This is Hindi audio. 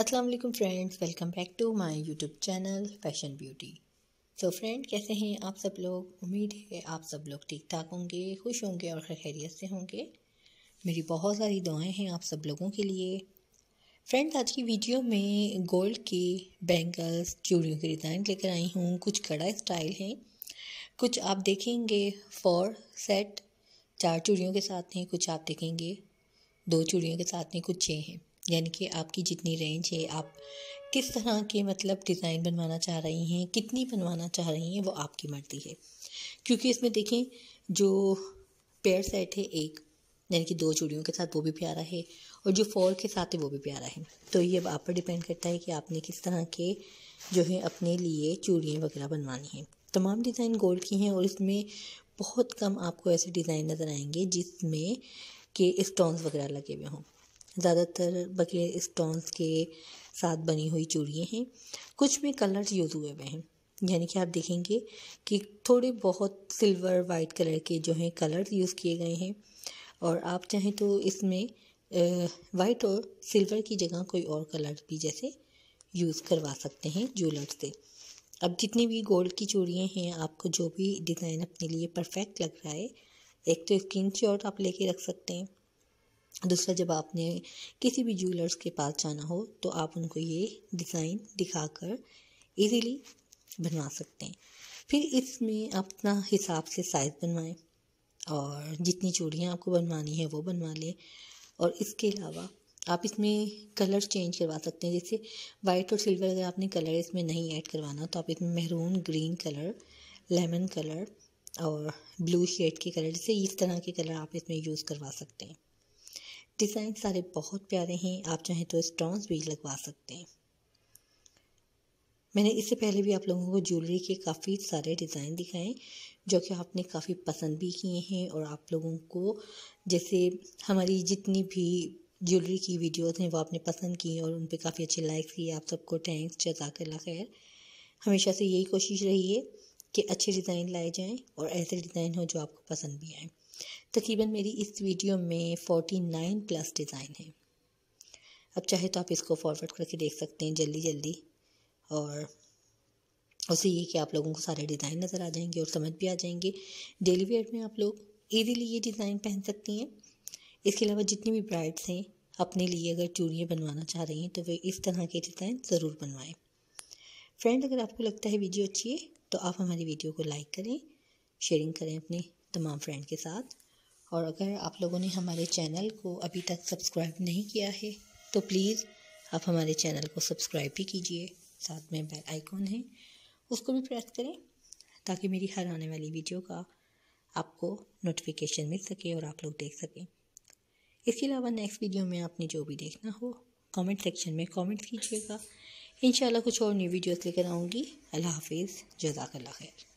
अस्सलाम वालेकुम friends welcome back to my YouTube channel fashion beauty तो फ्रेंड कैसे हैं आप सब लोग उम्मीद है आप सब लोग ठीक ठाक होंगे खुश होंगे और खैरियत से होंगे मेरी बहुत सारी दुआएं हैं आप सब लोगों के लिए फ्रेंड्स आज की वीडियो में गोल्ड के बैंगल्स चूड़ियों के डिज़ाइन लेकर आई हूँ कुछ कड़ा स्टाइल हैं कुछ आप देखेंगे फोर सेट चार चूड़ियों के साथ हैं कुछ आप देखेंगे दो चूड़ियों के साथ हैं कुछ छः हैं यानी कि आपकी जितनी रेंज है आप किस तरह के मतलब डिज़ाइन बनवाना चाह रही हैं कितनी बनवाना चाह रही हैं वो आपकी मर्ज़ी है क्योंकि इसमें देखें जो पेयर सेट है एक यानी कि दो चूड़ियों के साथ वो भी प्यारा है और जो फोर के साथ है वो भी प्यारा है तो ये अब आप पर डिपेंड करता है कि आपने किस तरह के जो है अपने लिए चूड़ियाँ वगैरह बनवानी हैं तमाम डिज़ाइन गोल्ड की हैं और इसमें बहुत कम आपको ऐसे डिज़ाइन नज़र आएंगे जिसमें कि स्टोन्स वगैरह लगे हुए हों ज़्यादातर बकरे स्टोन्स के साथ बनी हुई चूड़ियाँ हैं कुछ में कलर्स यूज़ हुए हुए हैं यानी कि आप देखेंगे कि थोड़े बहुत सिल्वर वाइट कलर के जो हैं कलर्स यूज़ किए गए हैं और आप चाहें तो इसमें वाइट और सिल्वर की जगह कोई और कलर भी जैसे यूज़ करवा सकते हैं ज्वेलर से अब जितनी भी गोल्ड की चूड़ियाँ हैं आपको जो भी डिज़ाइन अपने लिए परफेक्ट लग रहा है एक तो स्क्रीन शॉट आप लेके रख सकते हैं दूसरा जब आपने किसी भी ज्वेलर्स के पास जाना हो तो आप उनको ये डिज़ाइन दिखाकर इजीली बनवा सकते हैं फिर इसमें अपना हिसाब से साइज़ बनवाएं और जितनी चूड़ियाँ आपको बनवानी है वो बनवा लें और इसके अलावा आप इसमें कलर चेंज करवा सकते हैं जैसे वाइट और सिल्वर अगर आपने कलर इसमें नहीं ऐड करवाना तो आप इसमें maroon green colour lemon colour और ब्लू शेड के कलर जैसे इस तरह के कलर आप इसमें यूज़ करवा सकते हैं डिज़ाइन सारे बहुत प्यारे हैं आप चाहें तो स्टोन्स भी लगवा सकते हैं मैंने इससे पहले भी आप लोगों को ज्वेलरी के काफ़ी सारे डिज़ाइन दिखाए जो कि आपने काफ़ी पसंद भी किए हैं और आप लोगों को जैसे हमारी जितनी भी ज्वेलरी की वीडियोस हैं वो आपने पसंद की और उन पर काफ़ी अच्छे लाइक्स किए आप सबको थैंक्स जजाकल्ला खैर हमेशा से यही कोशिश रही है कि अच्छे डिज़ाइन लाए जाएं और ऐसे डिज़ाइन हो जो आपको पसंद भी आए तकरीबन मेरी इस वीडियो में फोर्टी नाइन प्लस डिज़ाइन है अब चाहे तो आप इसको फॉरवर्ड करके देख सकते हैं जल्दी जल्दी और उसे ये कि आप लोगों को सारे डिज़ाइन नज़र आ जाएंगे और समझ भी आ जाएंगे डेली वेयर में आप लोग ईजीली ये डिज़ाइन पहन सकती हैं इसके अलावा जितनी भी ब्राइड्स हैं अपने लिए अगर चूड़ियाँ बनवाना चाह रही हैं तो वे इस तरह के डिज़ाइन ज़रूर बनवाएं फ्रेंड अगर आपको लगता है वीडियो अच्छी है तो आप हमारी वीडियो को लाइक करें शेयरिंग करें अपने तमाम फ्रेंड के साथ और अगर आप लोगों ने हमारे चैनल को अभी तक सब्सक्राइब नहीं किया है तो प्लीज़ आप हमारे चैनल को सब्सक्राइब भी कीजिए साथ में बेल आइकॉन है उसको भी प्रेस करें ताकि मेरी हर आने वाली वीडियो का आपको नोटिफिकेशन मिल सके और आप लोग देख सकें इसके अलावा नेक्स्ट वीडियो में आपने जो भी देखना हो कमेंट सेक्शन में कमेंट कीजिएगा इन कुछ और न्यू वीडियोस लेकर आऊँगी अल्लाह हाफिज़ जजाक खैर